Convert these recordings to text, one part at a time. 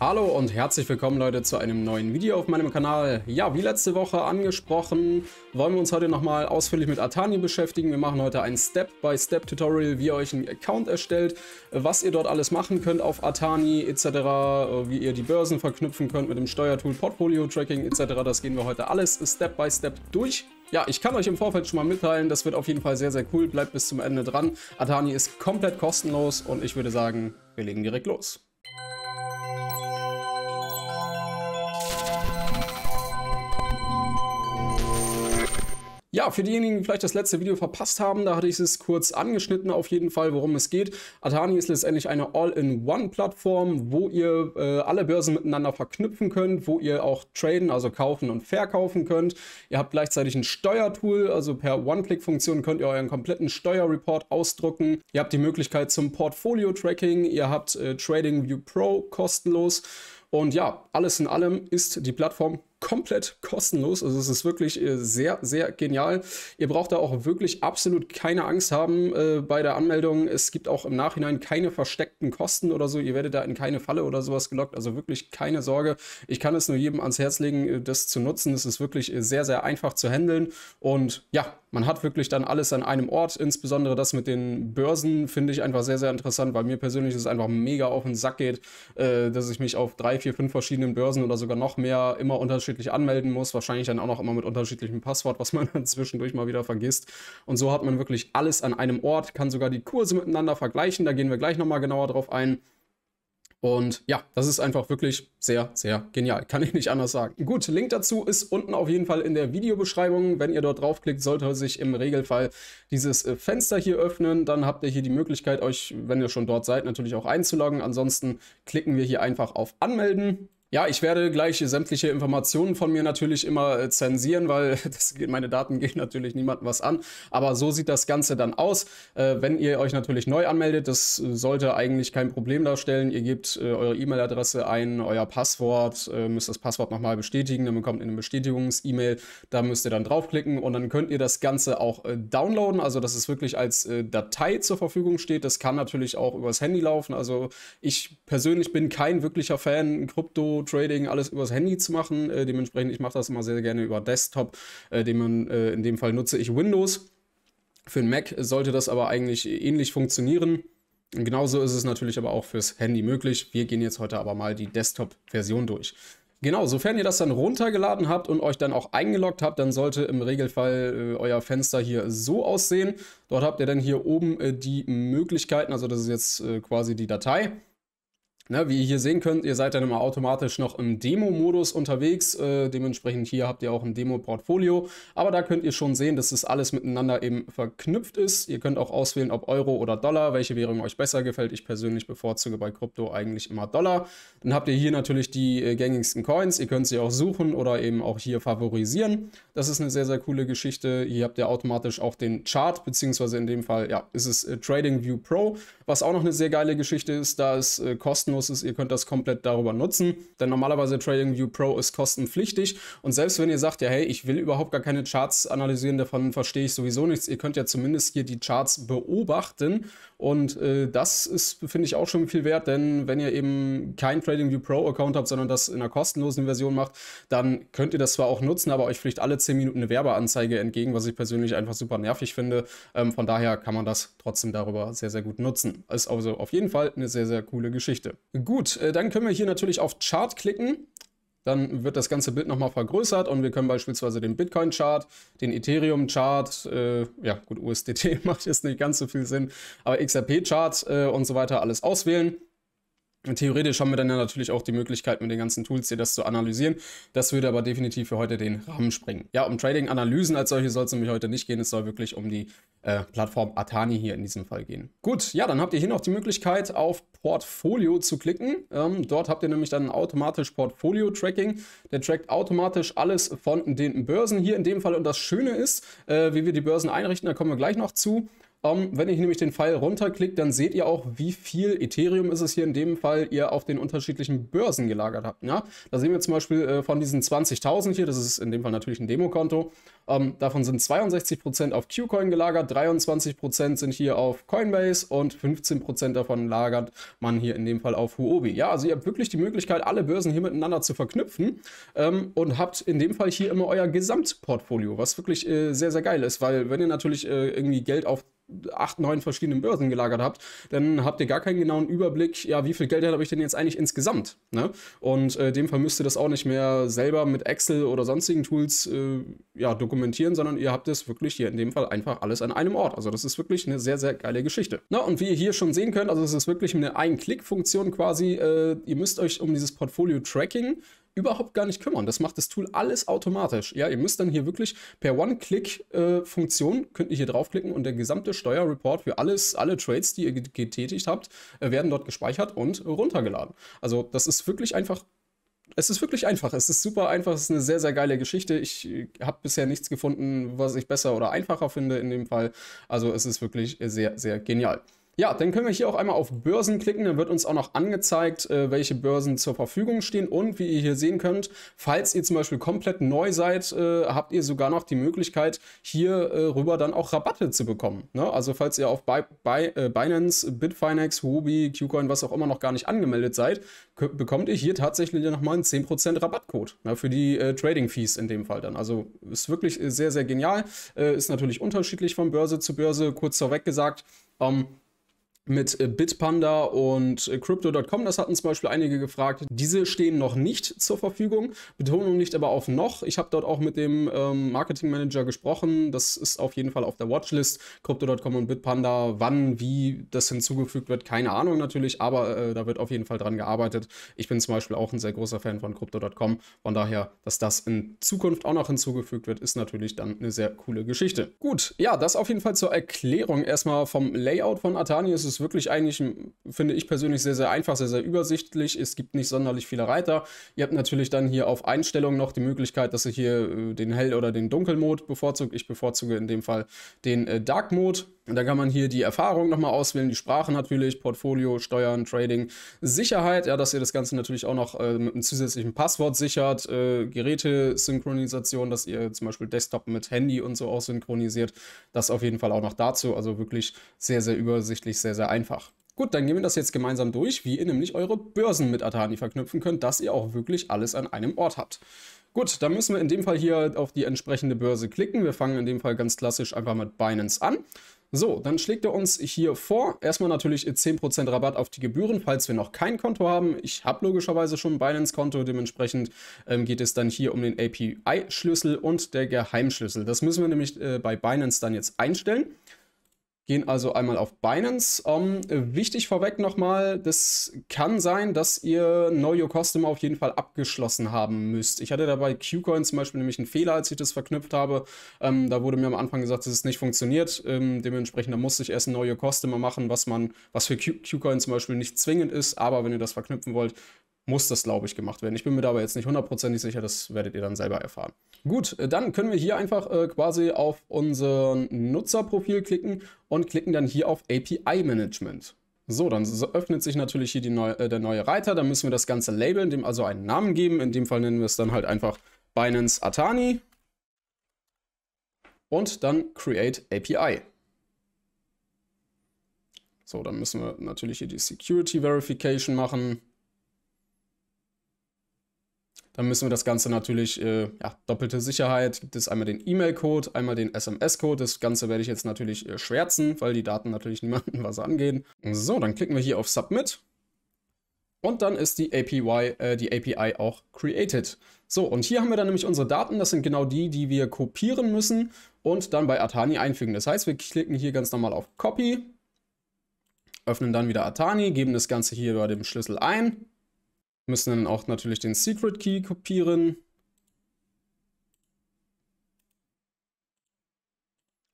Hallo und herzlich willkommen Leute zu einem neuen Video auf meinem Kanal. Ja, wie letzte Woche angesprochen, wollen wir uns heute nochmal ausführlich mit Atani beschäftigen. Wir machen heute ein Step-by-Step-Tutorial, wie ihr euch einen Account erstellt, was ihr dort alles machen könnt auf Atani etc., wie ihr die Börsen verknüpfen könnt mit dem Steuertool, Portfolio-Tracking etc. Das gehen wir heute alles Step-by-Step Step durch. Ja, ich kann euch im Vorfeld schon mal mitteilen, das wird auf jeden Fall sehr, sehr cool. Bleibt bis zum Ende dran. Atani ist komplett kostenlos und ich würde sagen, wir legen direkt los. Ja, für diejenigen, die vielleicht das letzte Video verpasst haben, da hatte ich es kurz angeschnitten auf jeden Fall, worum es geht. Atani ist letztendlich eine All-in-One-Plattform, wo ihr äh, alle Börsen miteinander verknüpfen könnt, wo ihr auch traden, also kaufen und verkaufen könnt. Ihr habt gleichzeitig ein Steuertool, also per One-Click-Funktion könnt ihr euren kompletten Steuerreport ausdrucken. Ihr habt die Möglichkeit zum Portfolio-Tracking, ihr habt äh, Trading View Pro kostenlos. Und ja, alles in allem ist die Plattform komplett kostenlos. Also es ist wirklich äh, sehr, sehr genial. Ihr braucht da auch wirklich absolut keine Angst haben äh, bei der Anmeldung. Es gibt auch im Nachhinein keine versteckten Kosten oder so. Ihr werdet da in keine Falle oder sowas gelockt. Also wirklich keine Sorge. Ich kann es nur jedem ans Herz legen, äh, das zu nutzen. Es ist wirklich äh, sehr, sehr einfach zu handeln. Und ja, man hat wirklich dann alles an einem Ort, insbesondere das mit den Börsen finde ich einfach sehr, sehr interessant, weil mir persönlich es einfach mega auf den Sack geht, äh, dass ich mich auf drei, vier, fünf verschiedenen Börsen oder sogar noch mehr immer unterschiedlich anmelden muss. Wahrscheinlich dann auch noch immer mit unterschiedlichem Passwort, was man dann zwischendurch mal wieder vergisst. Und so hat man wirklich alles an einem Ort, kann sogar die Kurse miteinander vergleichen. Da gehen wir gleich nochmal genauer drauf ein. Und ja, das ist einfach wirklich sehr, sehr genial. Kann ich nicht anders sagen. Gut, Link dazu ist unten auf jeden Fall in der Videobeschreibung. Wenn ihr dort draufklickt, sollte sich im Regelfall dieses äh, Fenster hier öffnen. Dann habt ihr hier die Möglichkeit, euch, wenn ihr schon dort seid, natürlich auch einzuloggen. Ansonsten klicken wir hier einfach auf Anmelden. Ja, ich werde gleich sämtliche Informationen von mir natürlich immer äh, zensieren, weil das, meine Daten gehen natürlich niemandem was an. Aber so sieht das Ganze dann aus. Äh, wenn ihr euch natürlich neu anmeldet, das äh, sollte eigentlich kein Problem darstellen. Ihr gebt äh, eure E-Mail-Adresse ein, euer Passwort, äh, müsst das Passwort nochmal bestätigen, dann bekommt ihr eine Bestätigungs-E-Mail, da müsst ihr dann draufklicken und dann könnt ihr das Ganze auch äh, downloaden, also dass es wirklich als Datei zur Verfügung steht. Das kann natürlich auch übers Handy laufen. Also ich persönlich bin kein wirklicher Fan, Krypto trading alles übers Handy zu machen. Äh, dementsprechend, ich mache das immer sehr, gerne über Desktop. Äh, dem, äh, in dem Fall nutze ich Windows. Für den Mac sollte das aber eigentlich ähnlich funktionieren. genauso ist es natürlich aber auch fürs Handy möglich. Wir gehen jetzt heute aber mal die Desktop-Version durch. Genau, sofern ihr das dann runtergeladen habt und euch dann auch eingeloggt habt, dann sollte im Regelfall äh, euer Fenster hier so aussehen. Dort habt ihr dann hier oben äh, die Möglichkeiten, also das ist jetzt äh, quasi die Datei. Na, ne, wie ihr hier sehen könnt, ihr seid dann immer automatisch noch im Demo-Modus unterwegs. Äh, dementsprechend hier habt ihr auch ein Demo-Portfolio. Aber da könnt ihr schon sehen, dass das alles miteinander eben verknüpft ist. Ihr könnt auch auswählen, ob Euro oder Dollar, welche Währung euch besser gefällt. Ich persönlich bevorzuge bei Krypto eigentlich immer Dollar. Dann habt ihr hier natürlich die äh, gängigsten Coins. Ihr könnt sie auch suchen oder eben auch hier favorisieren. Das ist eine sehr, sehr coole Geschichte. Hier habt ihr automatisch auch den Chart, beziehungsweise in dem Fall, ja, ist es äh, Trading View Pro, was auch noch eine sehr geile Geschichte ist. Da ist äh, kostenlos kostenlos ist. Ihr könnt das komplett darüber nutzen, denn normalerweise TradingView Pro ist kostenpflichtig. Und selbst wenn ihr sagt, ja hey, ich will überhaupt gar keine Charts analysieren, davon verstehe ich sowieso nichts, ihr könnt ja zumindest hier die Charts beobachten und äh, das ist, finde ich, auch schon viel wert, denn wenn ihr eben kein TradingView Pro Account habt, sondern das in einer kostenlosen Version macht, dann könnt ihr das zwar auch nutzen, aber euch vielleicht alle 10 Minuten eine Werbeanzeige entgegen, was ich persönlich einfach super nervig finde. Ähm, von daher kann man das trotzdem darüber sehr, sehr gut nutzen. Ist also auf jeden Fall eine sehr, sehr coole Geschichte. Gut, äh, dann können wir hier natürlich auf Chart klicken dann wird das ganze Bild nochmal vergrößert und wir können beispielsweise den Bitcoin-Chart, den Ethereum-Chart, äh, ja gut, USDT macht jetzt nicht ganz so viel Sinn, aber XRP-Chart äh, und so weiter alles auswählen. Theoretisch haben wir dann ja natürlich auch die Möglichkeit, mit den ganzen Tools hier das zu analysieren. Das würde aber definitiv für heute den Rahmen sprengen. Ja, um Trading-Analysen als solche soll es nämlich heute nicht gehen. Es soll wirklich um die äh, Plattform Atani hier in diesem Fall gehen. Gut, ja, dann habt ihr hier noch die Möglichkeit, auf Portfolio zu klicken. Ähm, dort habt ihr nämlich dann automatisch Portfolio-Tracking. Der trackt automatisch alles von den Börsen hier in dem Fall. Und das Schöne ist, äh, wie wir die Börsen einrichten, da kommen wir gleich noch zu. Ähm, wenn ich nämlich den Pfeil runterklicke, dann seht ihr auch, wie viel Ethereum ist es hier in dem Fall, ihr auf den unterschiedlichen Börsen gelagert habt. Ja? Da sehen wir zum Beispiel äh, von diesen 20.000 hier, das ist in dem Fall natürlich ein Demokonto, ähm, davon sind 62% auf Qcoin gelagert, 23% sind hier auf Coinbase und 15% davon lagert man hier in dem Fall auf Huobi. Ja, also ihr habt wirklich die Möglichkeit, alle Börsen hier miteinander zu verknüpfen ähm, und habt in dem Fall hier immer euer Gesamtportfolio, was wirklich äh, sehr, sehr geil ist, weil wenn ihr natürlich äh, irgendwie Geld auf acht, neun verschiedenen Börsen gelagert habt, dann habt ihr gar keinen genauen Überblick, ja, wie viel Geld habe ich denn jetzt eigentlich insgesamt? Ne? Und äh, dem Fall müsst ihr das auch nicht mehr selber mit Excel oder sonstigen Tools äh, ja, dokumentieren, sondern ihr habt es wirklich hier in dem Fall einfach alles an einem Ort. Also das ist wirklich eine sehr, sehr geile Geschichte. Na, und wie ihr hier schon sehen könnt, also es ist wirklich eine Ein-Klick-Funktion quasi. Äh, ihr müsst euch um dieses Portfolio-Tracking überhaupt gar nicht kümmern. Das macht das Tool alles automatisch. Ja, ihr müsst dann hier wirklich per One-Click-Funktion, könnt ihr hier draufklicken und der gesamte Steuerreport für alles, alle Trades, die ihr getätigt habt, äh, werden dort gespeichert und runtergeladen. Also das ist wirklich einfach es ist wirklich einfach. Es ist super einfach. Es ist eine sehr, sehr geile Geschichte. Ich äh, habe bisher nichts gefunden, was ich besser oder einfacher finde in dem Fall. Also es ist wirklich sehr, sehr genial. Ja, dann können wir hier auch einmal auf Börsen klicken. Dann wird uns auch noch angezeigt, äh, welche Börsen zur Verfügung stehen. Und wie ihr hier sehen könnt, falls ihr zum Beispiel komplett neu seid, äh, habt ihr sogar noch die Möglichkeit, hier äh, rüber dann auch Rabatte zu bekommen. Ne? Also falls ihr auf Binance, Bitfinex, Huobi, Qcoin, was auch immer noch gar nicht angemeldet seid, bekommt ihr hier tatsächlich nochmal einen 10% Rabattcode ne, für die Trading-Fees in dem Fall dann. Also ist wirklich sehr, sehr genial. ist natürlich unterschiedlich von Börse zu Börse. Kurz vorweg gesagt, ähm, mit äh, Bitpanda und äh, Crypto.com, das hatten zum Beispiel einige gefragt. Diese stehen noch nicht zur Verfügung. Betonung nicht aber auf noch. Ich habe dort auch mit dem ähm, Marketing Manager gesprochen. Das ist auf jeden Fall auf der Watchlist. Crypto.com und Bitpanda, wann, wie das hinzugefügt wird, keine Ahnung natürlich, aber äh, da wird auf jeden Fall dran gearbeitet. Ich bin zum Beispiel auch ein sehr großer Fan von Crypto.com. Von daher, dass das in Zukunft auch noch hinzugefügt wird, ist natürlich dann eine sehr coole Geschichte. Gut, ja, das auf jeden Fall zur Erklärung erstmal vom Layout von Atani. Es ist ist wirklich eigentlich, finde ich persönlich, sehr, sehr einfach, sehr, sehr übersichtlich. Es gibt nicht sonderlich viele Reiter. Ihr habt natürlich dann hier auf Einstellungen noch die Möglichkeit, dass ihr hier äh, den Hell- oder den Dunkelmod bevorzugt. Ich bevorzuge in dem Fall den äh, Dark Mode. Und da kann man hier die Erfahrung nochmal auswählen, die Sprache natürlich, Portfolio, Steuern, Trading, Sicherheit, ja, dass ihr das Ganze natürlich auch noch äh, mit einem zusätzlichen Passwort sichert, äh, Gerätesynchronisation, dass ihr zum Beispiel Desktop mit Handy und so auch synchronisiert. Das auf jeden Fall auch noch dazu. Also wirklich sehr, sehr übersichtlich, sehr, sehr einfach. Gut, dann gehen wir das jetzt gemeinsam durch, wie ihr nämlich eure Börsen mit Atani verknüpfen könnt, dass ihr auch wirklich alles an einem Ort habt. Gut, dann müssen wir in dem Fall hier auf die entsprechende Börse klicken. Wir fangen in dem Fall ganz klassisch einfach mit Binance an. So, dann schlägt er uns hier vor, erstmal natürlich 10% Rabatt auf die Gebühren, falls wir noch kein Konto haben. Ich habe logischerweise schon ein Binance-Konto, dementsprechend ähm, geht es dann hier um den API-Schlüssel und der Geheimschlüssel. Das müssen wir nämlich äh, bei Binance dann jetzt einstellen. Gehen also einmal auf Binance. Ähm, wichtig vorweg nochmal, das kann sein, dass ihr Know Your Customer auf jeden Fall abgeschlossen haben müsst. Ich hatte dabei Qcoin zum Beispiel nämlich einen Fehler, als ich das verknüpft habe. Ähm, da wurde mir am Anfang gesagt, dass es nicht funktioniert. Ähm, dementsprechend, da musste ich erst ein Know Your Customer machen, was man, was für Qcoin zum Beispiel nicht zwingend ist, aber wenn ihr das verknüpfen wollt, muss das, glaube ich, gemacht werden. Ich bin mir dabei jetzt nicht hundertprozentig sicher, das werdet ihr dann selber erfahren. Gut, äh, dann können wir hier einfach äh, quasi auf unser Nutzerprofil klicken und klicken dann hier auf API Management. So, dann öffnet sich natürlich hier neu, äh, der neue Reiter. Dann müssen wir das Ganze labeln, dem also einen Namen geben. In dem Fall nennen wir es dann halt einfach Binance Atani. Und dann Create API. So, dann müssen wir natürlich hier die Security Verification machen. Dann müssen wir das Ganze natürlich, äh, ja, doppelte Sicherheit, gibt es einmal den E-Mail-Code, einmal den SMS-Code. Das Ganze werde ich jetzt natürlich äh, schwärzen, weil die Daten natürlich niemandem was angehen. So, dann klicken wir hier auf Submit. Und dann ist die API, äh, die API auch created. So, und hier haben wir dann nämlich unsere Daten. Das sind genau die, die wir kopieren müssen und dann bei Atani einfügen. Das heißt, wir klicken hier ganz normal auf Copy, öffnen dann wieder Atani, geben das Ganze hier bei dem Schlüssel ein Müssen dann auch natürlich den Secret Key kopieren.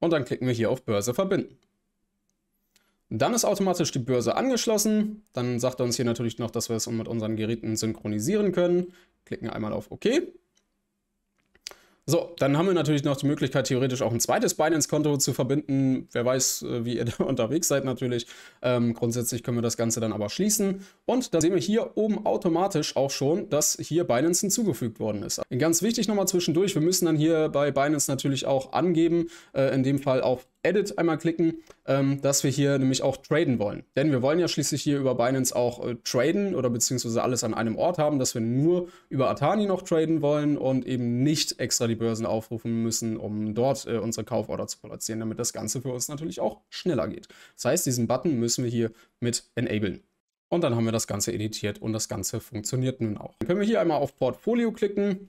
Und dann klicken wir hier auf Börse verbinden. Dann ist automatisch die Börse angeschlossen. Dann sagt er uns hier natürlich noch, dass wir es mit unseren Geräten synchronisieren können. Klicken einmal auf OK. So, dann haben wir natürlich noch die Möglichkeit, theoretisch auch ein zweites Binance-Konto zu verbinden. Wer weiß, äh, wie ihr da unterwegs seid natürlich. Ähm, grundsätzlich können wir das Ganze dann aber schließen. Und da sehen wir hier oben automatisch auch schon, dass hier Binance hinzugefügt worden ist. Ganz wichtig nochmal zwischendurch, wir müssen dann hier bei Binance natürlich auch angeben, äh, in dem Fall auch Edit einmal klicken, ähm, dass wir hier nämlich auch traden wollen. Denn wir wollen ja schließlich hier über Binance auch äh, traden oder beziehungsweise alles an einem Ort haben, dass wir nur über Atani noch traden wollen und eben nicht extra die Börsen aufrufen müssen, um dort äh, unsere Kauforder zu platzieren, damit das Ganze für uns natürlich auch schneller geht. Das heißt, diesen Button müssen wir hier mit enablen. Und dann haben wir das Ganze editiert und das Ganze funktioniert nun auch. Dann können wir hier einmal auf Portfolio klicken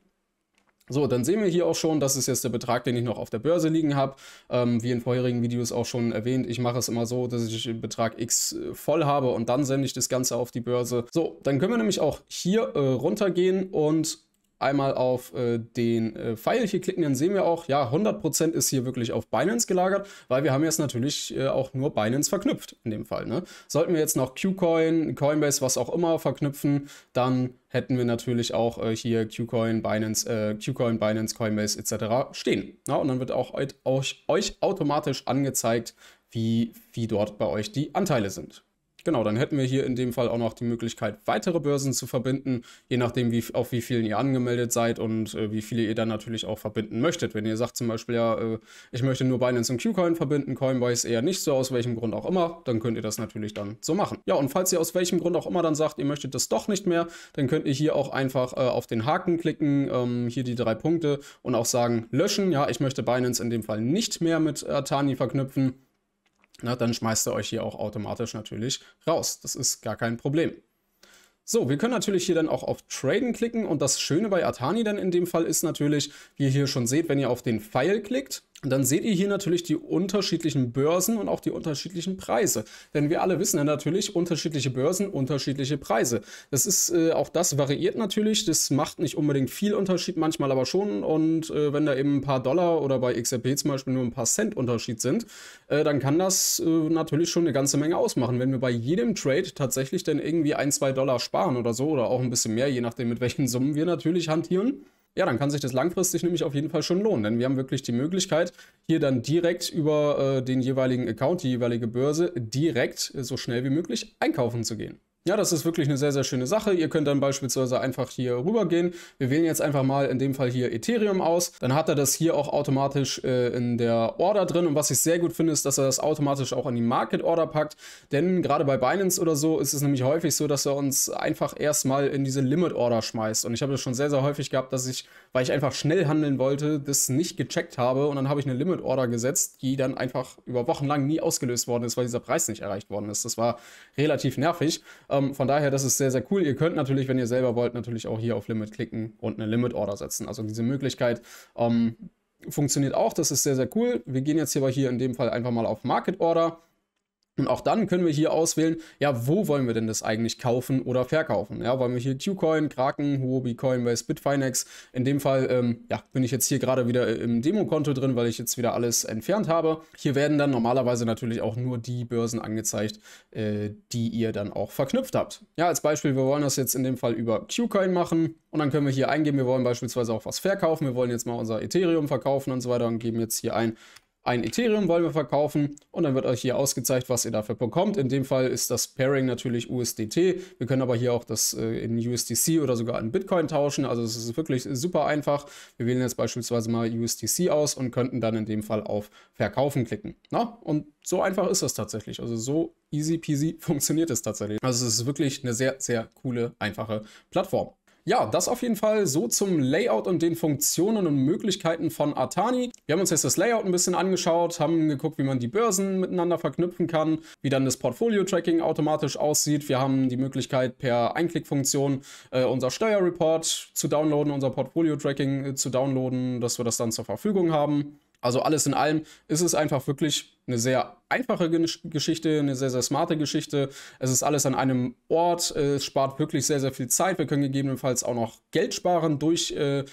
so, dann sehen wir hier auch schon, das ist jetzt der Betrag, den ich noch auf der Börse liegen habe. Ähm, wie in vorherigen Videos auch schon erwähnt, ich mache es immer so, dass ich den Betrag X äh, voll habe und dann sende ich das Ganze auf die Börse. So, dann können wir nämlich auch hier äh, runtergehen und einmal auf äh, den äh, Pfeil hier klicken, dann sehen wir auch, ja, 100% ist hier wirklich auf Binance gelagert, weil wir haben jetzt natürlich äh, auch nur Binance verknüpft in dem Fall. Ne? Sollten wir jetzt noch Qcoin, Coinbase, was auch immer verknüpfen, dann hätten wir natürlich auch äh, hier Qcoin, Binance, äh, Qcoin, Binance, Coinbase etc. stehen. Ja, ne? und dann wird auch euch, euch automatisch angezeigt, wie, wie dort bei euch die Anteile sind. Genau, dann hätten wir hier in dem Fall auch noch die Möglichkeit, weitere Börsen zu verbinden, je nachdem, wie, auf wie vielen ihr angemeldet seid und äh, wie viele ihr dann natürlich auch verbinden möchtet. Wenn ihr sagt zum Beispiel, ja, äh, ich möchte nur Binance und Qcoin verbinden, Coinbase eher nicht so, aus welchem Grund auch immer, dann könnt ihr das natürlich dann so machen. Ja, und falls ihr aus welchem Grund auch immer dann sagt, ihr möchtet das doch nicht mehr, dann könnt ihr hier auch einfach äh, auf den Haken klicken, ähm, hier die drei Punkte und auch sagen, löschen. Ja, ich möchte Binance in dem Fall nicht mehr mit Atani verknüpfen na, dann schmeißt er euch hier auch automatisch natürlich raus. Das ist gar kein Problem. So, wir können natürlich hier dann auch auf Traden klicken und das Schöne bei Atani dann in dem Fall ist natürlich, wie ihr hier schon seht, wenn ihr auf den Pfeil klickt, und dann seht ihr hier natürlich die unterschiedlichen Börsen und auch die unterschiedlichen Preise. Denn wir alle wissen ja natürlich, unterschiedliche Börsen, unterschiedliche Preise. Das ist, äh, auch das variiert natürlich. Das macht nicht unbedingt viel Unterschied, manchmal aber schon. Und äh, wenn da eben ein paar Dollar oder bei XRP zum Beispiel nur ein paar Cent Unterschied sind, äh, dann kann das äh, natürlich schon eine ganze Menge ausmachen. Wenn wir bei jedem Trade tatsächlich dann irgendwie ein, zwei Dollar sparen oder so oder auch ein bisschen mehr, je nachdem mit welchen Summen wir natürlich hantieren ja, dann kann sich das langfristig nämlich auf jeden Fall schon lohnen. Denn wir haben wirklich die Möglichkeit, hier dann direkt über äh, den jeweiligen Account, die jeweilige Börse, direkt äh, so schnell wie möglich einkaufen zu gehen. Ja, das ist wirklich eine sehr, sehr schöne Sache. Ihr könnt dann beispielsweise einfach hier rübergehen. Wir wählen jetzt einfach mal in dem Fall hier Ethereum aus. Dann hat er das hier auch automatisch äh, in der Order drin. Und was ich sehr gut finde, ist, dass er das automatisch auch an die Market Order packt. Denn gerade bei Binance oder so ist es nämlich häufig so, dass er uns einfach erstmal in diese Limit Order schmeißt. Und ich habe das schon sehr, sehr häufig gehabt, dass ich, weil ich einfach schnell handeln wollte, das nicht gecheckt habe. Und dann habe ich eine Limit Order gesetzt, die dann einfach über Wochen lang nie ausgelöst worden ist, weil dieser Preis nicht erreicht worden ist. Das war relativ nervig. Ähm, von daher, das ist sehr, sehr cool. Ihr könnt natürlich, wenn ihr selber wollt, natürlich auch hier auf Limit klicken und eine Limit Order setzen. Also diese Möglichkeit ähm, funktioniert auch. Das ist sehr, sehr cool. Wir gehen jetzt hier aber hier in dem Fall einfach mal auf Market Order und auch dann können wir hier auswählen, ja, wo wollen wir denn das eigentlich kaufen oder verkaufen? Ja, wollen wir hier Qcoin, Kraken, Huobi, Coinbase, Bitfinex? In dem Fall, ähm, ja, bin ich jetzt hier gerade wieder äh, im Demokonto drin, weil ich jetzt wieder alles entfernt habe. Hier werden dann normalerweise natürlich auch nur die Börsen angezeigt, äh, die ihr dann auch verknüpft habt. Ja, als Beispiel, wir wollen das jetzt in dem Fall über Qcoin machen. Und dann können wir hier eingeben, wir wollen beispielsweise auch was verkaufen. Wir wollen jetzt mal unser Ethereum verkaufen und so weiter und geben jetzt hier ein ein Ethereum wollen wir verkaufen und dann wird euch hier ausgezeigt, was ihr dafür bekommt. In dem Fall ist das Pairing natürlich USDT. Wir können aber hier auch das äh, in USDC oder sogar in Bitcoin tauschen. Also es ist wirklich super einfach. Wir wählen jetzt beispielsweise mal USDC aus und könnten dann in dem Fall auf Verkaufen klicken. Na? Und so einfach ist das tatsächlich. Also so easy peasy funktioniert es tatsächlich. Also es ist wirklich eine sehr, sehr coole, einfache Plattform. Ja, das auf jeden Fall so zum Layout und den Funktionen und Möglichkeiten von Atani. Wir haben uns jetzt das Layout ein bisschen angeschaut, haben geguckt, wie man die Börsen miteinander verknüpfen kann, wie dann das Portfolio-Tracking automatisch aussieht. Wir haben die Möglichkeit, per Einklickfunktion äh, unser Steuerreport zu downloaden, unser Portfolio-Tracking äh, zu downloaden, dass wir das dann zur Verfügung haben. Also alles in allem ist es einfach wirklich eine sehr einfache Geschichte, eine sehr, sehr smarte Geschichte. Es ist alles an einem Ort, es spart wirklich sehr, sehr viel Zeit. Wir können gegebenenfalls auch noch Geld sparen durch äh,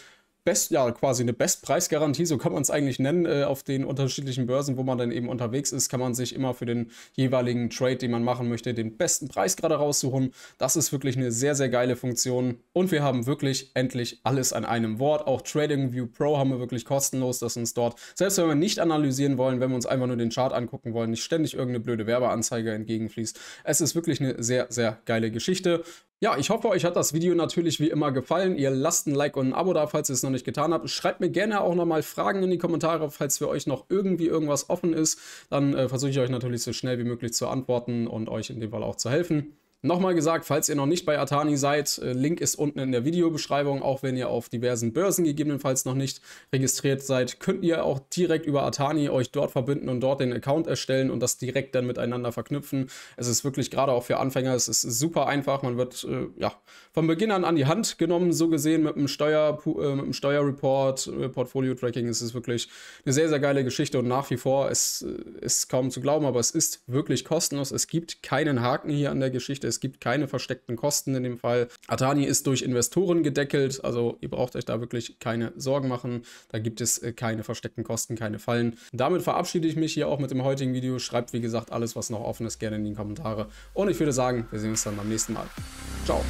Best, ja, quasi eine Bestpreisgarantie, so kann man es eigentlich nennen, äh, auf den unterschiedlichen Börsen, wo man dann eben unterwegs ist, kann man sich immer für den jeweiligen Trade, den man machen möchte, den besten Preis gerade raussuchen. Das ist wirklich eine sehr, sehr geile Funktion. Und wir haben wirklich endlich alles an einem Wort. Auch TradingView Pro haben wir wirklich kostenlos, dass uns dort, selbst wenn wir nicht analysieren wollen, wenn wir uns einfach nur den Chart angucken wollen, nicht ständig irgendeine blöde Werbeanzeige entgegenfließt. Es ist wirklich eine sehr, sehr geile Geschichte. Ja, ich hoffe, euch hat das Video natürlich wie immer gefallen. Ihr lasst ein Like und ein Abo da, falls ihr es noch nicht getan habt. Schreibt mir gerne auch nochmal Fragen in die Kommentare, falls für euch noch irgendwie irgendwas offen ist. Dann äh, versuche ich euch natürlich so schnell wie möglich zu antworten und euch in dem Fall auch zu helfen. Nochmal gesagt, falls ihr noch nicht bei Atani seid, äh, Link ist unten in der Videobeschreibung. Auch wenn ihr auf diversen Börsen gegebenenfalls noch nicht registriert seid, könnt ihr auch direkt über Atani euch dort verbinden und dort den Account erstellen und das direkt dann miteinander verknüpfen. Es ist wirklich gerade auch für Anfänger, es ist super einfach. Man wird äh, ja von Beginn an an die Hand genommen, so gesehen mit einem, Steuer, äh, mit einem Steuerreport, äh, Portfolio-Tracking. Es ist wirklich eine sehr, sehr geile Geschichte und nach wie vor, es äh, ist kaum zu glauben, aber es ist wirklich kostenlos. Es gibt keinen Haken hier an der Geschichte. Es gibt keine versteckten Kosten in dem Fall. Atani ist durch Investoren gedeckelt, also ihr braucht euch da wirklich keine Sorgen machen. Da gibt es äh, keine versteckten Kosten, keine Fallen. Damit verabschiede ich mich hier auch mit dem heutigen Video. Schreibt wie gesagt alles, was noch offen ist, gerne in die Kommentare. Und ich würde sagen, wir sehen uns dann beim nächsten Mal. Ciao.